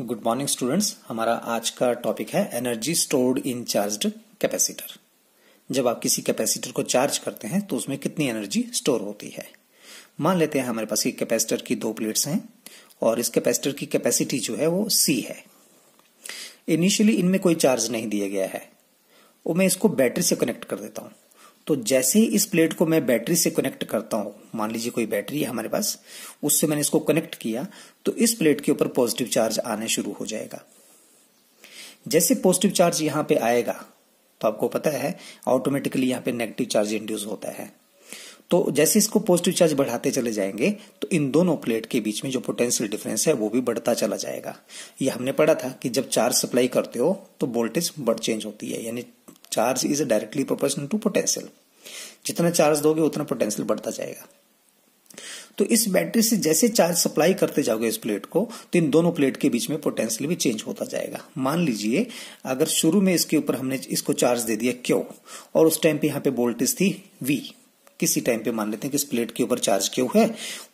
good morning students हमारा आज का टॉपिक है energy stored in charged capacitor जब आप किसी कैपेसिटर को चार्ज करते हैं तो उसमें कितनी एनर्जी स्टोर होती है मान लेते हैं हमारे पास एक कैपेसिटर की दो प्लेट्स हैं और इस कैपेसिटर की कैपेसिटी जो है वो सी है इनिशियली इनमें कोई चार्ज नहीं दिया गया है और मैं इसको बैटरी से कनेक्ट कर देता हूं तो जैसे ही इस प्लेट को मैं बैटरी से कनेक्ट करता हूं मान लीजिए कोई बैटरी है हमारे पास उससे मैंने इसको कनेक्ट किया तो इस प्लेट के ऊपर पॉजिटिव चार्ज आने शुरू हो जाएगा जैसे पॉजिटिव चार्ज यहां पे आएगा तो आपको पता है ऑटोमेटिकली यहां पे नेगेटिव चार्ज इंड्यूस होता है तो जैसे इसको पॉजिटिव चार्ज बढ़ाते चले जाएंगे तो इन दोनों प्लेट के बीच में जो पोटेंशियल डिफरेंस है वो भी बढ़ता चला जाएगा ये हमने पढ़ा था कि जब चार्ज सप्लाई करते हो तो वोल्टेज बढ़ चेंज होती है यानी charge is directly proportional to potential जितना चार्ज दोगे उतना पोटेंशियल बढ़ता जाएगा तो इस बैटरी से जैसे चार्ज सप्लाई करते जाओगे इस प्लेट को तो इन दोनों प्लेट के बीच में पोटेंशियल भी चेंज होता जाएगा मान लीजिए अगर शुरू में इसके ऊपर हमने इसको चार्ज दे दिया क्यों और उस टाइम पे यहाँ पे वोल्टेज थी वी किसी टाइम पे मान लेते हैं कि इस प्लेट के ऊपर चार्ज क्यों है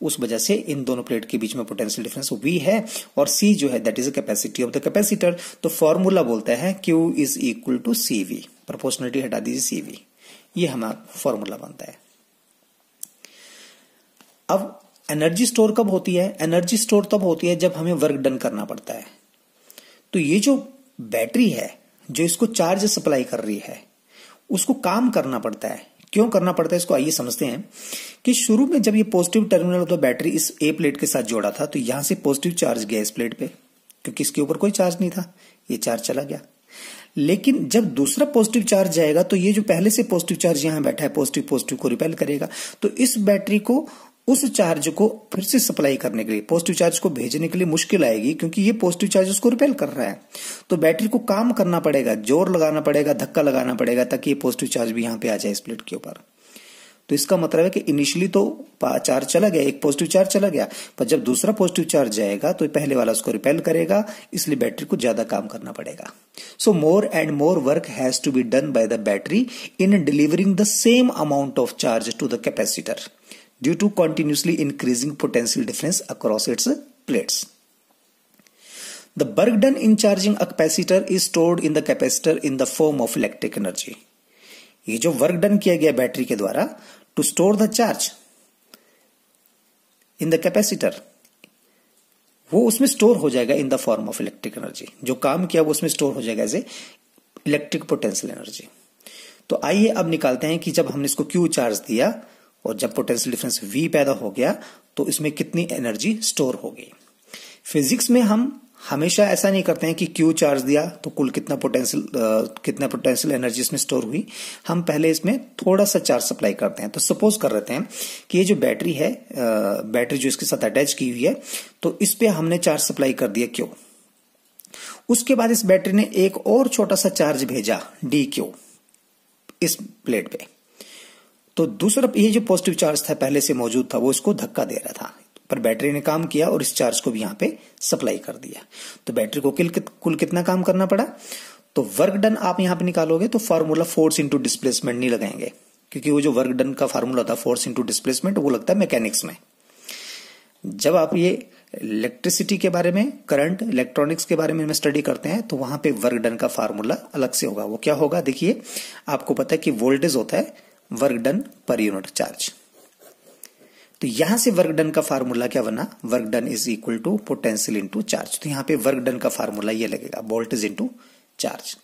उस वजह से इन दोनों प्लेट के बीच में पोटेंशियल डिफरेंस वी है और सी जो है that is capacity of the capacitor तो फॉर्मूला बोलता है Q is equal to C V proportionality हटा दीजिए सीवी ये हमारा फॉर्मूला बनता है अब एनर्जी स्टोर कब होती है एनर्जी स्टोर तब होती है जब हमें वर्क डन करना पड़ता है तो ये जो बैटरी है जो इसको चार्ज सप्लाई कर रही है उसको काम करना पड़ता है क्यों करना पड़ता है इसको आइए समझते हैं कि शुरू में जब ये positive terminal of the battery इस ए प्लेट के साथ जोड़ा था तो यहां से पॉजिटिव चार्ज गया इस प्लेट पे क्योंकि इसके ऊपर कोई चार्ज नहीं था ये चार्ज चला गया लेकिन जब दूसरा पॉजिटिव चार्ज जाएगा तो ये जो पहले से पॉजिटिव चार्ज यहां बैठा है पॉजिटिव पॉजिटिव को रिपेल करेगा तो इस बैटरी को उस चार्ज को फिर से सप्लाई करने के लिए पॉजिटिव चार्ज को भेजने के लिए मुश्किल आएगी क्योंकि ये पॉजिटिव चार्ज उसको रिपेल कर रहा है तो बैटरी को काम करना पड़ेगा जोर लगाना पड़ेगा धक्का लगाना पड़ेगा ताकि ये पॉजिटिव चार्ज भी यहां पे आ जाए स्प्लिट के ऊपर तो इसका मतलब है कि इनिशियली तो चार्ज चला गया एक पॉजिटिव चार्ज चला गया पर जब दूसरा पॉजिटिव चार्ज जाएगा तो पहले वाला उसको रिपेल करेगा इसलिए बैटरी को ज्यादा काम करना पड़ेगा so more and more work has to be done by the battery in delivering the same amount of charge to the capacitor due to continuously increasing potential difference across its plates the work done in charging a is stored in the capacitor in the form of electric energy ये जो work done किया गया battery के द्वारा to store the charge in the capacitor वो उसमें store हो जाएगा in the form of electric energy जो काम किया वो उसमें स्टोर हो जाएगा as a electric potential energy तो आइए अब निकालते हैं कि जब हमने इसको क्यू चार्ज दिया और जब पोटेंशियल डिफरेंस वी पैदा हो गया तो इसमें कितनी एनर्जी स्टोर हो गई फिजिक्स में हम हमेशा ऐसा नहीं करते हैं कि क्यू चार्ज दिया तो कुल कितना पोटेंशियल कितना पोटेंशियल एनर्जी इसमें स्टोर हुई हम पहले इसमें थोड़ा सा चार्ज सप्लाई करते हैं तो सपोज कर रहे हैं कि ये जो बैटरी है बैटरी जो इसके साथ अटैच की हुई है तो इस पर हमने चार्ज सप्लाई कर दिया क्यू उसके बाद इस बैटरी ने एक और छोटा सा चार्ज भेजा डी क्यू इस प्लेट पे तो दूसरा ये जो पॉजिटिव चार्ज था पहले से मौजूद था वो इसको धक्का दे रहा था पर बैटरी ने काम किया और इस चार्ज को भी यहां पे सप्लाई कर दिया तो बैटरी को कुल कुल कितना काम करना पड़ा तो वर्क डन आप यहां पे निकालोगे तो फार्मूला फोर्स इंटू डिस्प्लेसमेंट नहीं लगाएंगे क्योंकि वो जो वर्क डन का फार्मूला था फोर्स इंटू डिस्प्लेसमेंट वो लगता है मैकेनिक्स में जब आप ये इलेक्ट्रिसिटी के बारे में करंट इलेक्ट्रॉनिक्स के बारे में स्टडी करते हैं तो वहां पे वर्क डन का फार्मूला अलग से होगा वो क्या होगा देखिए आपको पता है कि वोल्टेज होता है work done per unit charge तो यहां से वर्क डन का फार्मूला क्या बना work done is equal to potential into charge तो यहां पे वर्क डन का फार्मूला ये लगेगा वोल्टेज इंटू चार्ज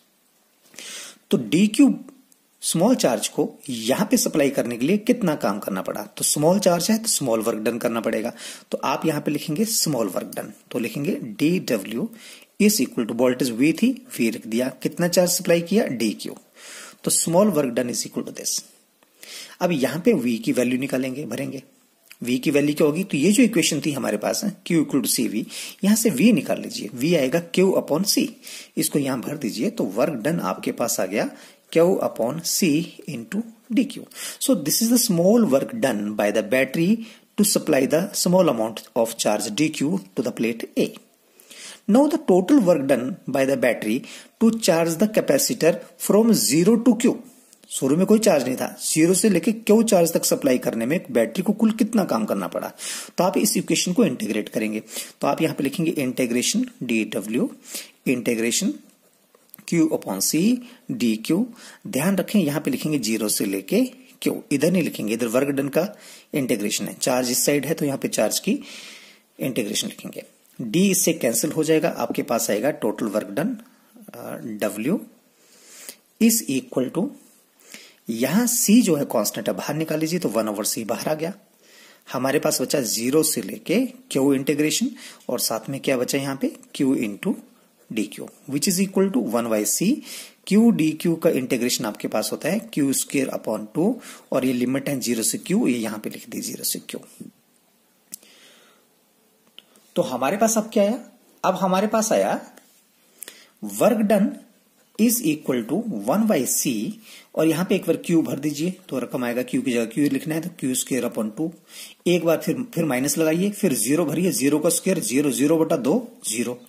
तो डी क्यूब स्मॉल चार्ज को यहां पे सप्लाई करने के लिए कितना काम करना पड़ा तो स्मॉल चार्ज है तो स्मॉल वर्क डन करना पड़ेगा तो आप यहां पे लिखेंगे स्मॉल वर्क डन तो लिखेंगे D W is equal to voltage V थी वी रख दिया कितना चार्ज सप्लाई किया डी क्यू तो small work done is equal to this अब यहां पे वी की वैल्यू निकालेंगे भरेंगे वी की वैल्यू क्या होगी तो ये जो इक्वेशन थी हमारे पास है Q equal to C V यहां से वी निकाल लीजिए वी आएगा क्यू अपॉन सी इसको यहां भर दीजिए तो वर्क डन आपके पास आ गया Q upon C into D Q so this is the small work done by the battery to supply the small amount of charge dq to the plate A now the total work done by the battery to charge the capacitor from zero to Q शुरू में कोई charge नहीं था zero से लेकर क्यों charge तक supply करने में बैटरी को कुल कितना काम करना पड़ा तो आप इस इक्वेशन को इंटीग्रेट करेंगे तो आप यहां पे लिखेंगे integration D W integration Q upon C D Q ध्यान रखें यहां पे लिखेंगे जीरो से लेके क्यों इधर नहीं लिखेंगे इधर वर्ग डन का इंटेग्रेशन है चार्ज इस साइड है तो यहां पे चार्ज की इंटेग्रेशन लिखेंगे डी इससे कैंसिल हो जाएगा आपके पास आएगा total work done W is equal to यहां सी जो है कॉन्स्टेंट है बाहर निकाल लीजिए तो वन ओवर सी बाहर आ गया हमारे पास बचा जीरो से लेके क्यू इंटीग्रेशन और साथ में क्या बचा यहां पे Q into D Q which is equal to one by C Q D Q का इंटीग्रेशन आपके पास होता है क्यू स्क्र अपॉन टू और ये लिमिट है जीरो से क्यू ये यहां पे लिख दी जीरो से क्यू तो हमारे पास अब क्या आया अब हमारे पास आया work done is equal to one by C और यहां पे एक बार क्यू भर दीजिए तो रकम आएगा क्यू की जगह क्यू लिखना है तो क्यू स्केयर अपॉन टू एक बार फिर फिर माइनस लगाइए फिर जीरो भरिए जीरो का स्केयर जीरो जीरो बटा दो जीरो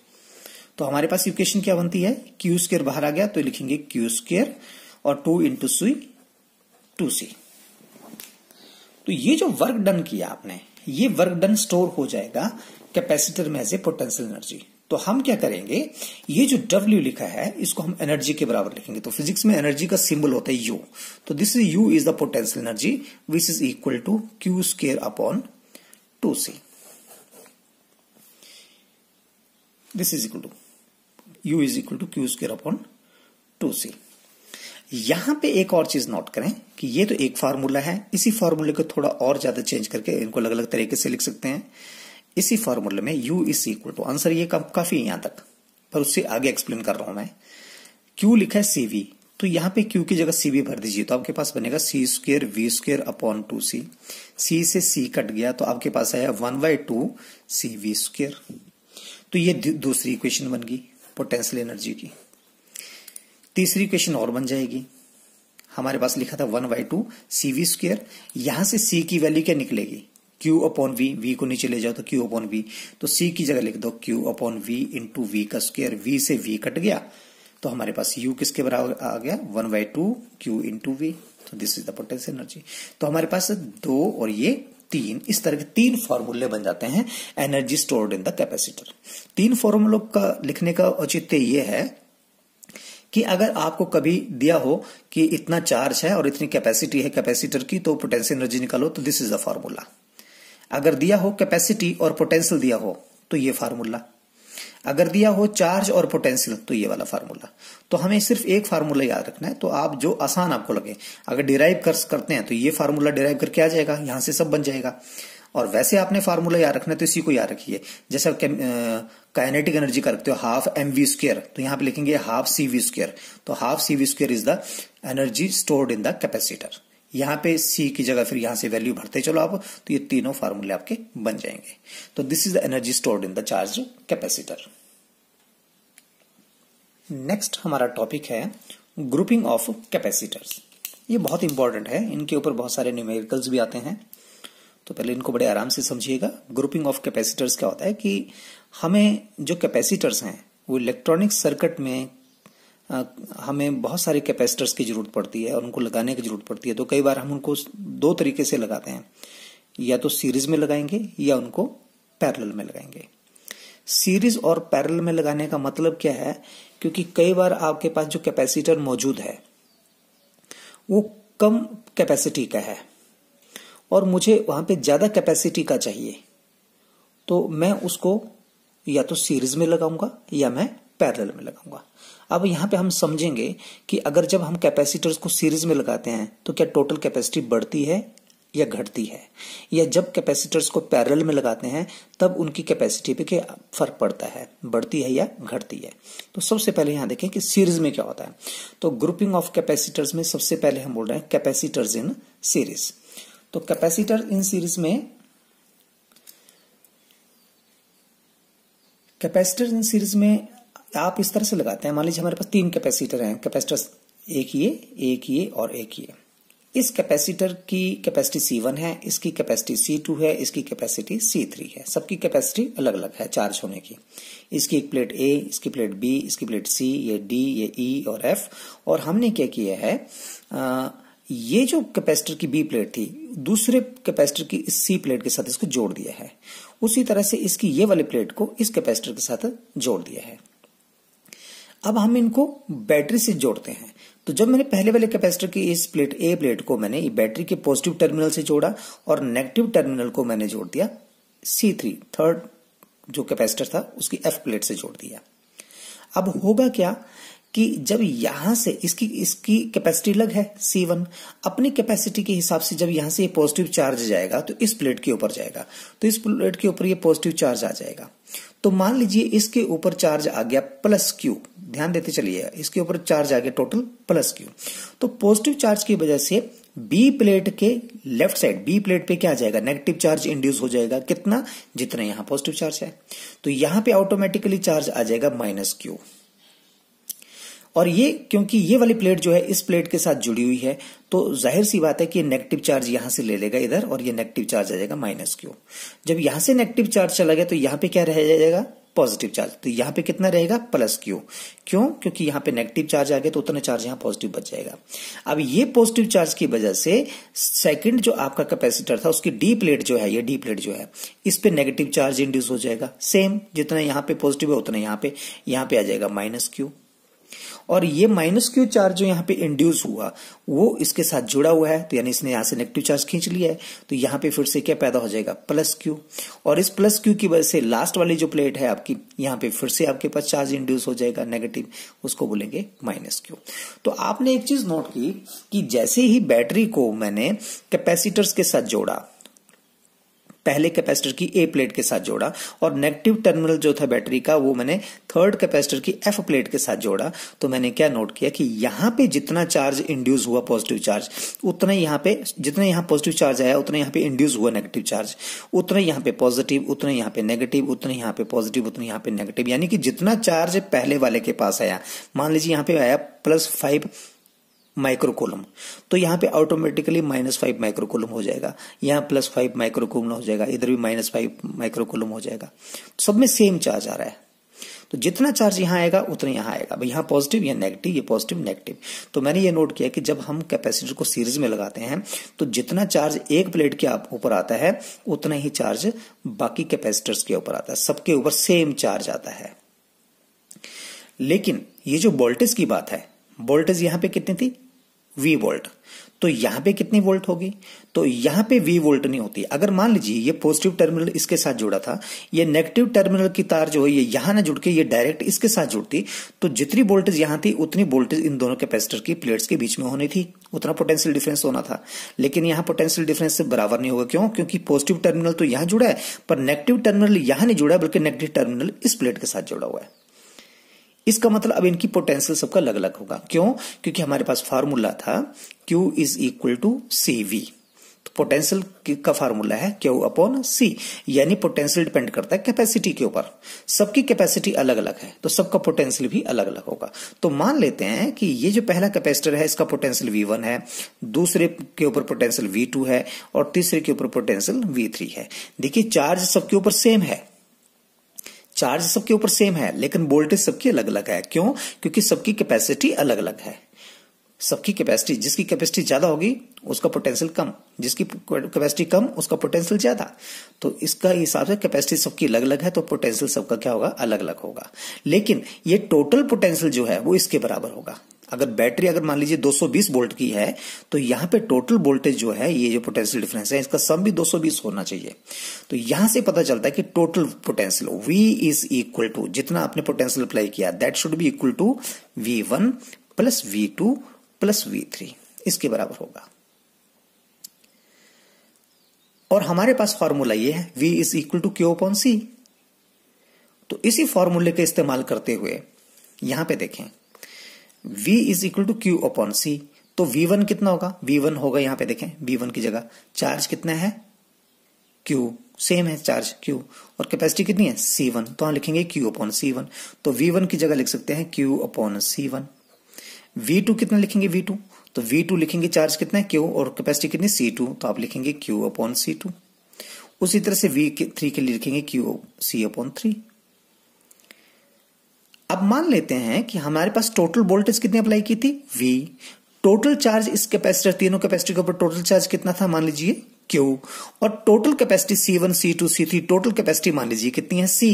तो हमारे पास इक्वेशन क्या बनती है क्यू स्केयर बाहर आ गया तो लिखेंगे क्यू स्केयर और two into C two C तो ये जो वर्क डन किया आपने ये वर्क डन स्टोर हो जाएगा कैपेसिटर में एज ए पोटेंशियल एनर्जी तो हम क्या करेंगे ये जो W लिखा है इसको हम एनर्जी के बराबर लिखेंगे तो फिजिक्स में एनर्जी का सिंबल होता है U तो this is U is the potential energy which is equal to Q square upon two C this is equal to U is equal to Q square upon two C यहां पे एक और चीज note करें कि ये तो एक फार्मूला है इसी फार्मूले को थोड़ा और ज्यादा चेंज करके इनको अलग अलग तरीके से लिख सकते हैं इसी फॉर्मूले में U is equal to answer ये काफी है यहां तक पर उससे आगे एक्सप्लेन कर रहा हूं मैं क्यू लिखा है सीवी तो यहां पे क्यू की जगह सीवी भर दीजिए तो आपके पास बनेगा C square V square upon two C C से सी कट गया तो आपके पास आया one by two C V square तो ये दूसरी इक्वेशन बन गई पोटेंशियल एनर्जी की तीसरी इक्वेशन और बन जाएगी हमारे पास लिखा था one by two C V square यहां से सी की वैल्यू क्या निकलेगी क्यू अपॉन वी वी को नीचे ले जाओ तो क्यू अपॉन वी तो सी की जगह लिख दो Q upon V into V का स्क्वेयर वी से वी कट गया तो हमारे पास यू किसके बराबर आ गया one by two Q into V तो this is the potential energy तो हमारे पास दो और ये तीन इस तरह के तीन फॉर्मूले बन जाते हैं energy stored in the capacitor तीन फॉर्मूलों का लिखने का औचित्य ये है कि अगर आपको कभी दिया हो कि इतना चार्ज है और इतनी कैपेसिटी है कैपेसिटर की तो पोटेंशियल एनर्जी निकालो तो दिस इज द फॉर्मूला अगर दिया हो कैपेसिटी और पोटेंशियल दिया हो तो ये फार्मूला अगर दिया हो चार्ज और पोटेंशियल तो ये वाला फार्मूला तो हमें सिर्फ एक फार्मूला याद रखना है तो आप जो आसान आपको लगे अगर डिराइव कर करते हैं तो ये फार्मूला डिराइव करके आ जाएगा यहां से सब बन जाएगा और वैसे आपने फार्मूला याद रखना है तो इसी को याद रखिए जैसे आप काइनेटिक एनर्जी रखते हो हाफ एम वी स्क्र तो यहां पे लिखेंगे हाफ सी वी स्क्र तो half C V square is the energy stored in the capacitor यहां पे सी की जगह फिर यहां से वैल्यू भरते चलो आप तो ये तीनों फार्मूले आपके बन जाएंगे तो this is the energy stored in the charge capacitor next हमारा टॉपिक है ग्रुपिंग ऑफ कैपेसिटर्स ये बहुत इंपॉर्टेंट है इनके ऊपर बहुत सारे न्यूमेरिकल्स भी आते हैं तो पहले इनको बड़े आराम से समझिएगा ग्रुपिंग ऑफ कैपेसिटर्स क्या होता है कि हमें जो कैपेसिटर्स हैं वो इलेक्ट्रॉनिक सर्किट में हमें बहुत सारे कैपेसिटर्स की ज़रूरत पड़ती है और उनको लगाने की ज़रूरत पड़ती है तो कई बार हम उनको दो तरीके से लगाते हैं या तो सीरीज में लगाएंगे या उनको पैरेलल में लगाएंगे सीरीज और पैरेलल में लगाने का मतलब क्या है क्योंकि कई बार आपके पास जो कैपेसिटर मौजूद है वो कम कैपेसिटी का है और मुझे वहां पे ज्यादा कैपेसिटी का चाहिए तो मैं उसको या तो सीरीज में लगाऊंगा या मैं पैरेलल में लगाऊंगा अब यहाँ पे हम समझेंगे कि अगर जब हम कैपेसिटर्स को सीरीज में लगाते हैं तो क्या टोटल कैपेसिटी बढ़ती है या घटती है या जब कैपेसिटर्स को पैरल में लगाते हैं तब उनकी कैपेसिटी पे क्या फर्क पड़ता है बढ़ती है या घटती है तो सबसे पहले यहां देखें कि सीरीज में क्या होता है तो ग्रुपिंग ऑफ कैपेसिटर्स में सबसे पहले हम बोल रहे हैं कैपेसिटर्स इन सीरीज तो कैपेसिटर इन सीरीज में कैपेसिटर इन सीरीज में आप इस तरह से लगाते हैं मान लीजिए हमारे पास तीन कैपेसिटर हैं कैपेसिटर एक ये एक ये और एक ये इस कैपेसिटर की कैपेसिटी सी वन है इसकी कैपेसिटी सी टू है इसकी कैपेसिटी सी थ्री है सबकी कैपेसिटी अलग अलग है चार्ज होने की इसकी एक प्लेट ए इसकी प्लेट बी इसकी प्लेट सी ये डी ये ई e और एफ और हमने क्या किया है आ, ये जो कैपेसिटर की बी प्लेट थी दूसरे कैपेसिटर की सी प्लेट के साथ इसको जोड़ दिया है उसी तरह से इसकी ये वाली प्लेट को इस कैपेसिटर के साथ जोड़ दिया है अब हम इनको बैटरी से जोड़ते हैं तो जब मैंने पहले वाले कैपेसिटर की इस प्लेट ए प्लेट को मैंने बैटरी के पॉजिटिव टर्मिनल से जोड़ा और नेगेटिव टर्मिनल को मैंने जोड़ दिया सी थ्री थर्ड जो कैपेसिटर था उसकी एफ प्लेट से जोड़ दिया अब होगा क्या कि जब यहां से इसकी इसकी कैपेसिटी अलग है सी वन अपनी कैपेसिटी के हिसाब से जब यहां से ये पॉजिटिव चार्ज जाएगा तो इस प्लेट के ऊपर जाएगा तो इस प्लेट के ऊपर ये पॉजिटिव चार्ज आ जाएगा तो मान लीजिए इसके ऊपर चार्ज आ गया प्लस क्यू ध्यान देते चलिए इसके ऊपर चार्ज आ गया टोटल प्लस क्यू तो पॉजिटिव चार्ज की वजह से बी प्लेट के लेफ्ट साइड बी प्लेट पे क्या जाएगा नेगेटिव चार्ज इंड्यूस हो जाएगा कितना जितना यहां पॉजिटिव चार्ज है तो यहां पे ऑटोमेटिकली चार्ज आ जाएगा माइनस क्यू और ये क्योंकि ये वाली प्लेट जो है इस प्लेट के साथ जुड़ी हुई है तो जाहिर सी बात है कि नेगेटिव चार्ज यहां से ले लेगा इधर और ये नेगेटिव चार्ज आ जाएगा माइनस क्यू जब यहां से नेगेटिव चार्ज चला गया तो यहां पे क्या रह जाएगा पॉजिटिव चार्ज तो यहां पे कितना रहेगा प्लस क्यू क्यों क्योंकि यहां पे नेगेटिव चार्ज आ गया तो उतना चार्ज यहाँ पॉजिटिव बच जाएगा अब ये पॉजिटिव चार्ज की वजह से सेकंड जो आपका कैपेसिटर था उसकी डी प्लेट जो है ये डी प्लेट जो है इस पे नेगेटिव चार्ज इंड्यूस हो जाएगा सेम जितना यहां पे पॉजिटिव है उतना यहां पे यहां पे आ जाएगा माइनस क्यू और ये माइनस क्यू चार्ज जो यहाँ पे इंड्यूस हुआ वो इसके साथ जुड़ा हुआ है तो यानी इसने यहाँ से नेगेटिव चार्ज खींच लिया है तो यहाँ पे फिर से क्या पैदा हो जाएगा प्लस क्यू और इस प्लस क्यू की वजह से लास्ट वाली जो प्लेट है आपकी यहाँ पे फिर से आपके पास चार्ज इंड्यूस हो जाएगा नेगेटिव उसको बोलेंगे माइनस क्यू तो आपने एक चीज नोट की कि जैसे ही बैटरी को मैंने कैपेसिटर्स के साथ जोड़ा पहले कैपेसिटर की ए प्लेट के साथ जोड़ा और नेगेटिव टर्मिनल जो था बैटरी का वो मैंने थर्ड कैपेसिटर की एफ प्लेट के साथ जोड़ा तो मैंने क्या नोट किया कि यहां पे जितना चार्ज इंड्यूस हुआ पॉजिटिव चार्ज उतना यहाँ पे जितना यहाँ पॉजिटिव चार्ज आया उतना यहाँ पे इंड्यूस हुआ नेगेटिव चार्ज उतना यहाँ पे पॉजिटिव उतना यहाँ पे नेगेटिव उतना यहाँ पे पॉजिटिव उतना यहाँ पे नेगेटिव यानी कि जितना चार्ज पहले वाले के पास आया मान लीजिए यहां पे आया प्लस फाइव माइक्रोकोलम तो यहाँ पे ऑटोमेटिकली माइनस फाइव माइक्रोकोलम हो जाएगा यहाँ प्लस फाइव माइक्रोकोलम हो जाएगा इधर भी माइनस फाइव माइक्रोकोलम हो जाएगा तो सब में सेम चार्ज आ रहा है तो जितना चार्ज यहाँ आएगा उतना यहाँ आएगा भाई यहाँ पॉजिटिव या नेगेटिव ये पॉजिटिव नेगेटिव तो मैंने ये नोट किया कि जब हम कैपेसिटर को सीरीज में लगाते हैं तो जितना चार्ज एक प्लेट के ऊपर आता है उतना ही चार्ज बाकी कैपेसिटर्स के ऊपर आता है सबके ऊपर सेम चार्ज आता है लेकिन ये जो वोल्टेज की बात है वोल्टेज यहां पे कितनी थी वी वोल्ट तो यहां पे कितनी वोल्ट होगी तो यहां पे वी वोल्ट नहीं होती अगर मान लीजिए ये पॉजिटिव टर्मिनल इसके साथ जुड़ा था ये नेगेटिव टर्मिनल की तार जो है ये यहां ना जुड़ के ये डायरेक्ट इसके साथ जुड़ती तो जितनी वोल्टेज यहां थी उतनी वोल्टेज इन दोनों कैपेसिटर की प्लेट्स के बीच में होनी थी उतना पोटेंशियल डिफरेंस होना था लेकिन यहां पोटेंशियल डिफरेंस से बराबर नहीं होगा क्यों क्योंकि पॉजिटिव टर्मिनल तो यहां जुड़ा है पर नेगेटिव टर्मिनल यहां नहीं जुड़ा है बल्कि नेगेटिव टर्मिनल इस प्लेट के साथ जुड़ा हुआ है इसका मतलब अब इनकी पोटेंशियल सबका अलग अलग होगा क्यों क्योंकि हमारे पास फार्मूला था Q is equal to C V तो पोटेंशियल का फार्मूला है क्यू अपॉन सी यानी पोटेंशियल डिपेंड करता है कैपेसिटी के ऊपर सबकी कैपेसिटी अलग अलग है तो सबका पोटेंशियल भी अलग अलग होगा तो मान लेते हैं कि ये जो पहला कैपेसिटर है इसका पोटेंशियल वी वन है दूसरे के ऊपर पोटेंशियल वी टू है और तीसरे के ऊपर पोटेंशियल वी थ्री है देखिए चार्ज सबके ऊपर सेम है चार्ज सबके ऊपर सेम है लेकिन वोल्टेज सबकी अलग अलग है क्यों क्योंकि सबकी कैपेसिटी अलग अलग है सबकी कैपेसिटी जिसकी कैपेसिटी ज्यादा होगी उसका पोटेंशियल कम जिसकी कैपेसिटी कम उसका पोटेंशियल ज्यादा तो इसका हिसाब से कैपेसिटी सबकी अलग अलग है तो पोटेंशियल सबका क्या होगा अलग अलग होगा लेकिन ये टोटल पोटेंशियल जो है वो इसके बराबर होगा अगर बैटरी अगर मान लीजिए 220 वोल्ट की है तो यहाँ पे टोटल वोल्टेज जो है ये जो पोटेंशियल डिफरेंस है इसका सम भी 220 होना चाहिए तो यहां से पता चलता है कि total potential V is equal to जितना आपने पोटेंशियल अप्लाई किया that should be equal to V one plus V two plus V three इसके बराबर होगा और हमारे पास फॉर्मूला ये है V is equal to Q upon C तो इसी फॉर्मूले का इस्तेमाल करते हुए यहां पे देखें v is equal to Q upon C तो v1 कितना होगा v1 होगा यहां पे देखें v1 की जगह चार्ज कितना है q सेम है चार्ज q और कैपेसिटी कितनी है c1 तो हम लिखेंगे q अपॉन सी तो v1 की जगह लिख सकते हैं q अपॉन c1 v2 कितना लिखेंगे v2 तो v2 लिखेंगे चार्ज कितना है q और कैपेसिटी कितनी c2 तो आप लिखेंगे q अपॉन सी उसी तरह से वी थ्री के लिए लिखेंगे q सी अपॉन थ्री अब मान लेते हैं कि हमारे पास टोटल वोल्टेज कितनी अप्लाई की थी V टोटल चार्ज इस कैपेसिटर तीनों कैपेसिटी के ऊपर टोटल चार्ज कितना था मान लीजिए Q और total capacity C1 C2 C3 total capacity मान लीजिए कितनी है C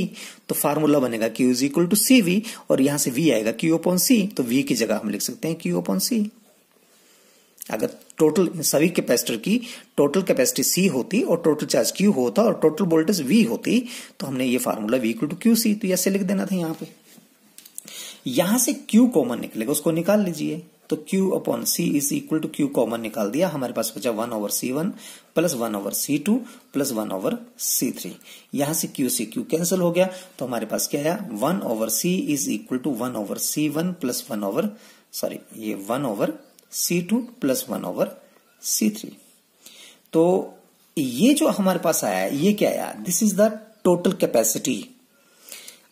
तो फार्मूला बनेगा Q is equal to C V और यहां से V आएगा Q ओपन C तो V की जगह हम लिख सकते हैं Q ओपन C अगर टोटल सभी कैपेसिटर की टोटल कैपेसिटी सी होती और टोटल चार्ज क्यू होता और टोटल वोल्टेज वी होती तो हमने ये formula V equal to Q C तो ऐसे लिख देना था यहां पर यहां से क्यू कॉमन निकलेगा उसको निकाल लीजिए तो Q upon C is equal to Q common निकाल दिया हमारे पास बचा one over C one plus one over C two plus one over C three यहां से Q से Q कैंसिल हो गया तो हमारे पास क्या आया one over C is equal to one over C one plus one over sorry ये one over C two plus one over C three तो ये जो हमारे पास आया ये क्या आया this is the total capacity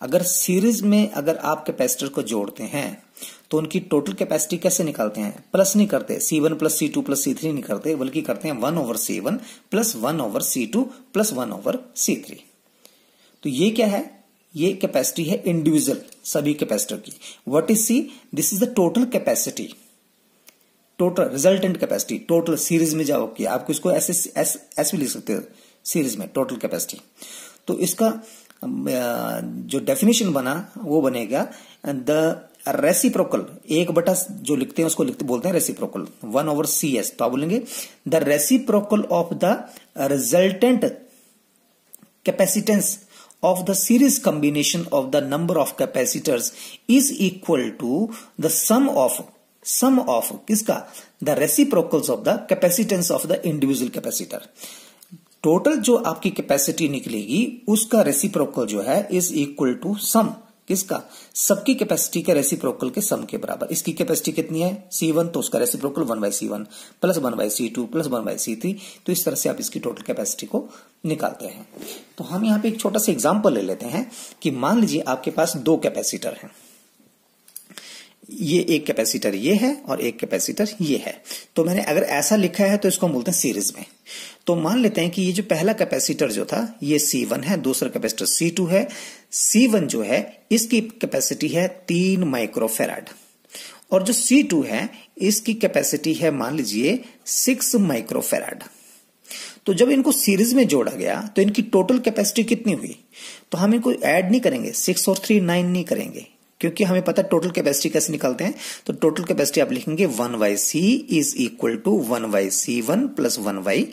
अगर सीरीज में अगर आप कैपेसिटर को जोड़ते हैं तो उनकी टोटल कैपेसिटी कैसे निकालते हैं प्लस नहीं करते C one plus C two plus C three नहीं करते बल्कि करते हैं one over C one plus one over C two plus one over C three तो ये क्या है ये कैपेसिटी है इंडिविजुअल सभी कैपेसिटर की what is C this is the total capacity total resultant capacity total series में जाओ कि आपको इसको ऐसे ऐसे भी लिख सकते हो सीरीज में टोटल कैपेसिटी तो इसका जो डेफिनेशन बना वो बनेगा द रेसिप्रोकल एक बटा जो लिखते हैं उसको लिखते बोलते हैं reciprocal one over C S तो आप बोलेंगे the reciprocal of the resultant capacitance of the series combination of the number of capacitors is equal to the sum of sum of किसका the reciprocals of the capacitance of the individual capacitor total जो आपकी capacity निकलेगी उसका reciprocal जो है is equal to some किसका सबकी capacity के रेसिप्रोकल के सम के बराबर इसकी कैपेसिटी कितनी है सी वन तो उसका reciprocal one by C one plus one by C two plus one by C three तो इस तरह से आप इसकी टोटल कैपेसिटी को निकालते हैं तो हम यहाँ पे एक छोटा सा एग्जाम्पल ले लेते हैं कि मान लीजिए आपके पास दो कैपेसिटर हैं ये एक कैपेसिटर ये है और एक कैपेसिटर ये है तो मैंने अगर ऐसा लिखा है तो इसको हम बोलते हैं सीरीज में तो मान लेते हैं कि ये जो पहला कैपेसिटर जो था ये C1 है दूसरा कैपेसिटर C2 है C1 जो है इसकी कैपेसिटी है तीन माइक्रोफेराड और जो C2 है इसकी कैपेसिटी है मान लीजिए सिक्स माइक्रोफेराड तो जब इनको सीरीज में जोड़ा गया तो इनकी टोटल कैपेसिटी कितनी हुई तो हम इनको ऐड नहीं करेंगे सिक्स और थ्री नाइन नहीं करेंगे क्योंकि हमें पता है टोटल कैपेसिटी कैसे निकालते हैं तो टोटल कैपेसिटी आप लिखेंगे one by C is equal to one by C one plus one by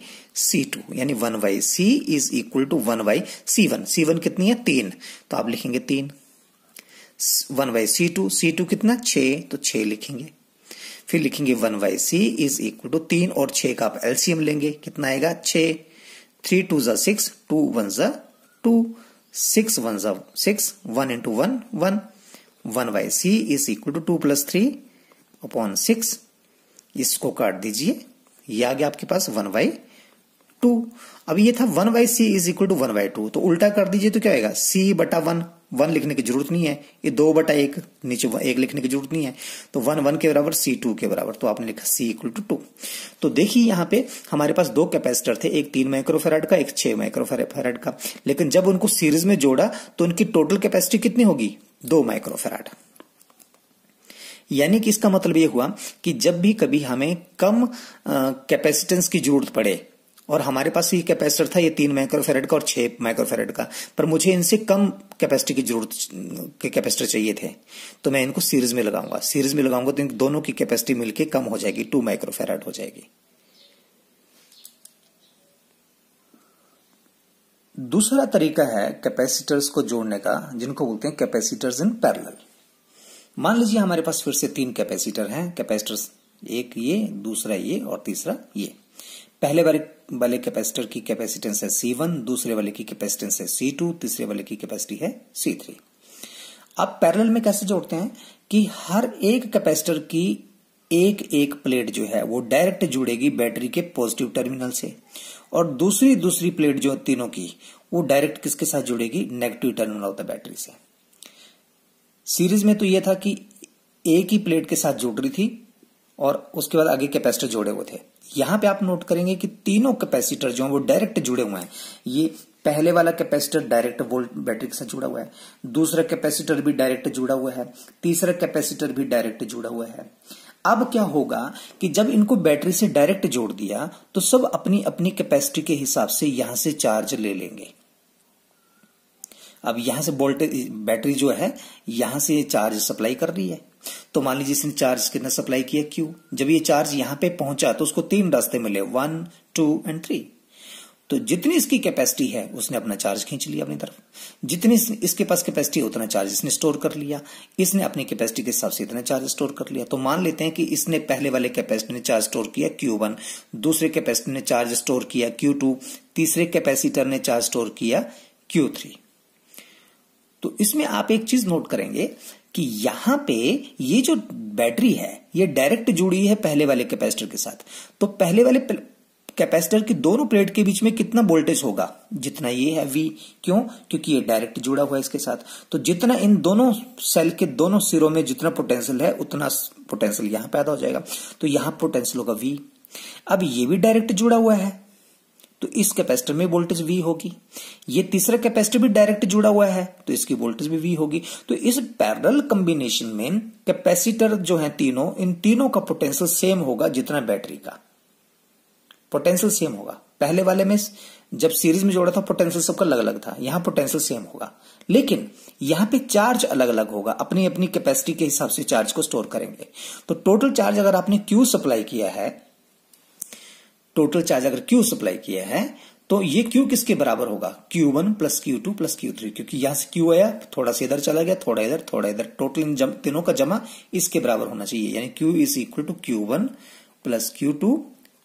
C two यानी one by C is equal to one by C one C one कितनी है तीन तो आप लिखेंगे तीन one by C two C two कितना छ तो छ लिखेंगे फिर लिखेंगे one by C is equal to तीन और छ का आप एलसीएम लेंगे कितना आएगा छ थ्री टू जा सिक्स टू वन जा टू सिक्स वन जा six one into one one one by C is equal to two plus three upon six इसको काट दीजिए ये आ गया आपके पास वन बाई टू अब ये था one by C is equal to one by two तो उल्टा कर दीजिए तो क्या होगा सी बटा वन वन लिखने की जरूरत नहीं है ये दो बटा एक नीचे एक लिखने की जरूरत नहीं है तो वन वन के बराबर सी टू के बराबर तो आपने लिखा सी इक्वल टू टू तो देखिए यहाँ पे हमारे पास दो कैपेसिटर थे एक तीन माइक्रोफेराड का एक छह माइक्रोफेराड का लेकिन जब उनको सीरीज में जोड़ा तो उनकी टोटल कैपेसिटी कितनी होगी दो माइक्रोफेराड यानी कि इसका मतलब यह हुआ कि जब भी कभी हमें कम कैपेसिटेंस की जरूरत पड़े और हमारे पास ये कैपेसिटर था ये तीन माइक्रोफेरेड का और छह माइक्रोफेरेड का पर मुझे इनसे कम कैपेसिटी की जरूरत के कैपेसिटर चाहिए थे तो मैं इनको सीरीज में लगाऊंगा सीरीज में लगाऊंगा तो इन दोनों की कैपेसिटी मिलकर कम हो जाएगी टू माइक्रोफेरेड हो जाएगी दूसरा तरीका है कैपेसिटर्स को जोड़ने का जिनको बोलते हैं कैपेसिटर्स इन पैरेलल मान लीजिए हमारे पास फिर से तीन कैपेसिटर हैं कैपेसिटर्स एक ये दूसरा ये और तीसरा ये पहले वाले वाले कैपेसिटर की कैपेसिटेंस है सी वन दूसरे वाले की कैपेसिटेंस है सी टू तीसरे वाले की कैपेसिटी है सी थ्री अब पैरेलल में कैसे जोड़ते हैं कि हर एक कैपेसिटर की एक एक प्लेट जो है वो डायरेक्ट जुड़ेगी बैटरी के पॉजिटिव टर्मिनल से और दूसरी दूसरी प्लेट जो है तीनों की वो डायरेक्ट किसके साथ जुड़ेगी negative terminal of the battery से सीरीज में तो यह था कि एक ही प्लेट के साथ जुड़ रही थी और उसके बाद आगे कैपेसिटर जोड़े हुए थे यहां पे आप नोट करेंगे कि तीनों कैपेसिटर जो है वो डायरेक्ट जुड़े हुए हैं ये पहले वाला कैपेसिटर डायरेक्ट वोल्ट बैटरी के साथ जुड़ा हुआ है दूसरा कैपेसिटर भी डायरेक्ट जुड़ा हुआ है तीसरा कैपेसिटर भी डायरेक्ट जुड़ा हुआ है अब क्या होगा कि जब इनको बैटरी से डायरेक्ट जोड़ दिया तो सब अपनी अपनी कैपेसिटी के हिसाब से यहां से चार्ज ले लेंगे अब यहां से वोल्टेज बैटरी जो है यहां से चार्ज सप्लाई कर रही है तो मान लीजिए इसने चार्ज कितना सप्लाई किया क्यू जब ये चार्ज यहां पे पहुंचा तो उसको तीन रास्ते मिले वन टू एंड थ्री तो जितनी इसकी कैपेसिटी है उसने अपना चार्ज खींच लिया अपनी तरफ जितनी इसके पास कैपेसिटी है उतना चार्ज इसने स्टोर कर लिया इसने अपनी कैपेसिटी के हिसाब से इतना चार्ज स्टोर कर लिया तो मान लेते हैं कि इसने पहले वाले कैपेसिटी ने चार्ज स्टोर किया क्यू वन दूसरे कैपेसिटी ने चार्ज स्टोर किया क्यू टू तीसरे कैपेसिटर ने चार्ज स्टोर किया क्यू तो इसमें आप एक चीज नोट करेंगे कि यहां पे ये जो बैटरी है ये डायरेक्ट जुड़ी है पहले वाले कैपेसिटर के साथ तो पहले वाले कैपेसिटर के दोनों प्लेट के बीच में कितना वोल्टेज होगा जितना ये है वी क्यों क्योंकि ये डायरेक्ट जुड़ा हुआ है इसके साथ तो जितना इन दोनों सेल के दोनों सिरों में जितना पोटेंशियल है उतना पोटेंशियल यहां पैदा हो जाएगा तो यहां पोटेंशियल होगा वी अब ये भी डायरेक्ट जुड़ा हुआ है तो इस कैपेसिटर में वोल्टेज वी होगी ये तीसरा कैपेसिटर भी डायरेक्ट जुड़ा हुआ है तो इसकी वोल्टेज भी वी होगी तो इस पैरल कॉम्बिनेशन में कैपेसिटर जो है तीनों इन तीनों का पोटेंशियल सेम होगा जितना बैटरी का पोटेंशियल सेम होगा पहले वाले में जब सीरीज में जोड़ा था पोटेंशियल सबका अलग अलग था यहां पोटेंशियल सेम होगा लेकिन यहां पे चार्ज अलग अलग होगा अपनी अपनी कैपेसिटी के हिसाब से चार्ज को स्टोर करेंगे तो टोटल चार्ज अगर आपने क्यू सप्लाई किया है टोटल चार्ज अगर क्यू सप्लाई किया है तो ये क्यू किसके बराबर होगा Q one plus Q two plus Q three क्योंकि यहां से क्यू आया थोड़ा सा इधर चला गया थोड़ा इधर थोड़ा इधर टोटल इन तीनों का जमा इसके बराबर होना चाहिए यानी Q is equal to Q one plus Q two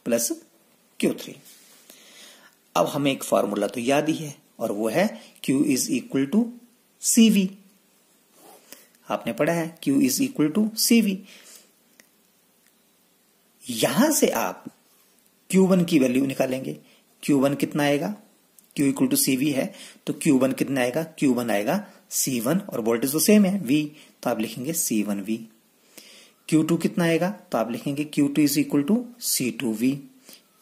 plus Q three अब हमें एक फॉर्मूला तो याद ही है और वो है Q is equal to CV आपने पढ़ा है Q is equal to CV यहां से आप Q1 की वैल्यू निकालेंगे Q1 कितना आएगा Q equal to C V है तो Q1 कितना आएगा Q1 आएगा C1 और वोल्टेज तो सेम है V तो आप लिखेंगे क्यू टू कितना आएगा तो आप लिखेंगे Q two is equal to C two V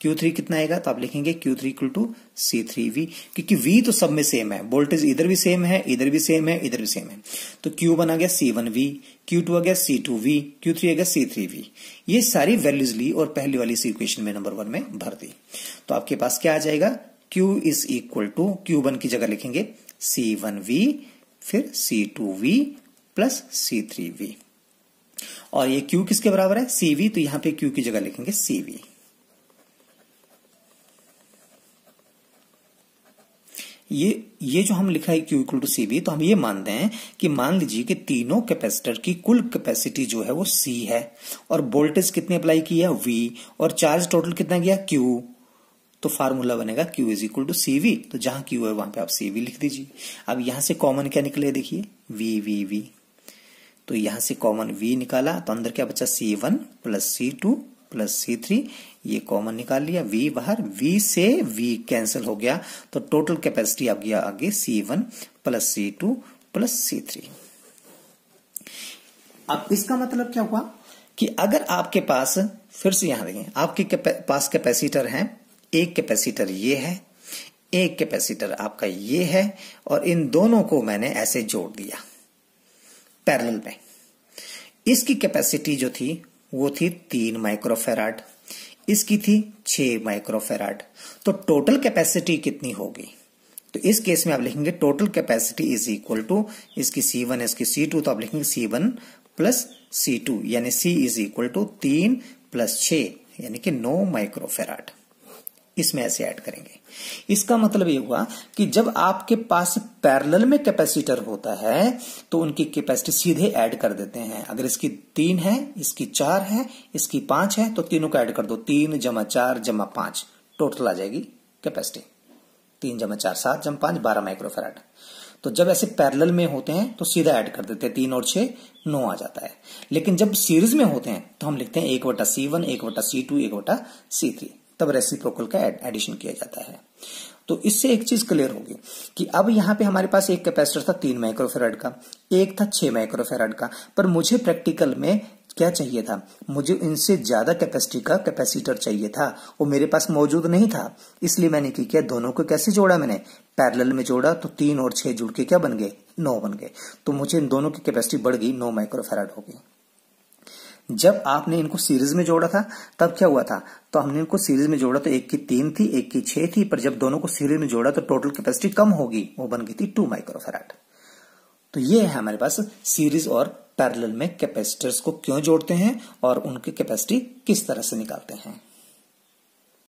Q3 कितना आएगा तो आप लिखेंगे Q3 three equal to C three V क्योंकि V तो सब में सेम है वोल्टेज इधर भी सेम है इधर भी सेम है इधर भी सेम है तो Q बना गया C one V Q two आ गया C two V Q three आ गया सी थ्री वी ये सारी वैल्यूज ली और पहली वाली सी इक्वेशन में नंबर वन में भर दी तो आपके पास क्या आ जाएगा Q is equal to Q one की जगह लिखेंगे सी वन वी फिर C two V plus C three V और ये Q किसके बराबर है वी तो यहां पर क्यू की जगह लिखेंगे वी ये ये जो हम लिखा है Q equal to C V तो हम ये मानते हैं कि मान लीजिए कि तीनों कैपेसिटर की कुल कैपेसिटी जो है वो सी है और वोल्टेज कितनी अप्लाई किया वी और चार्ज टोटल कितना गया क्यू तो फार्मूला बनेगा Q is equal to C V तो जहां क्यू है वहां पे आप सी वी लिख दीजिए अब यहां से कॉमन क्या निकले देखिए वी वी वी तो यहां से कॉमन वी निकाला तो अंदर क्या बचा C one plus C two plus C three ये कॉमन निकाल लिया वी बाहर वी से वी कैंसिल हो गया तो टोटल कैपेसिटी आ गया आगे C one plus C two plus C three अब इसका मतलब क्या हुआ कि अगर आपके पास फिर से यहां देखें आपके पास कैपेसिटर है एक कैपेसिटर ये है एक कैपेसिटर आपका ये है और इन दोनों को मैंने ऐसे जोड़ दिया पैरेलल में इसकी कैपेसिटी जो थी वो थी तीन माइक्रोफेराड इसकी थी छह माइक्रोफेराड तो टोटल कैपेसिटी कितनी होगी तो इस केस में आप लिखेंगे total capacity is equal to इसकी सी वन इसकी सी टू तो आप लिखेंगे C one plus C two यानी सी इज इक्वल टू तीन प्लस छ यानी कि नौ माइक्रोफेराड इसमें ऐसे ऐड करेंगे इसका मतलब ये हुआ कि जब आपके पास पैरेलल में कैपेसिटर होता है तो उनकी कैपेसिटी सीधे ऐड कर देते हैं अगर इसकी तीन है इसकी चार है इसकी पांच है तो तीनों को ऐड कर दो तीन जमा चार जमा पांच टोटल आ जाएगी कैपेसिटी तीन जमा चार सात जमा पांच बारह माइक्रोफेराड तो जब ऐसे पैरेलल में होते हैं तो सीधा ऐड कर देते हैं तीन और छह नौ आ जाता है लेकिन जब सीरीज में होते हैं तो हम लिखते हैं एक वटा सी वन एक वटा सी टू एक वटा सी थ्री तब रेसिप्रोकल का एडिशन किया जाता है तो इससे एक चीज क्लियर होगी कि अब यहाँ पे हमारे पास एक कैपेसिटर था तीन माइक्रोफेराड का एक था छह माइक्रोफेराड का पर मुझे प्रैक्टिकल में क्या चाहिए था मुझे इनसे ज्यादा कैपेसिटी का कैपेसिटर चाहिए था वो मेरे पास मौजूद नहीं था इसलिए मैंने क्या किया दोनों को कैसे जोड़ा मैंने पैरेलल में जोड़ा तो तीन और छह जुड़ के क्या बन गए नौ बन गए तो मुझे इन दोनों की कैपेसिटी बढ़ गई नौ माइक्रोफेराड हो गई जब आपने इनको सीरीज में जोड़ा था तब क्या हुआ था तो हमने इनको सीरीज में जोड़ा तो एक की तीन थी एक की छह थी पर जब दोनों को सीरीज में जोड़ा तो टोटल कैपेसिटी कम होगी वो बन गई थी टू माइक्रोफेराट तो ये है हमारे पास सीरीज और पैरेलल में कैपेसिटर्स को क्यों जोड़ते हैं और उनकी कैपेसिटी किस तरह से निकालते हैं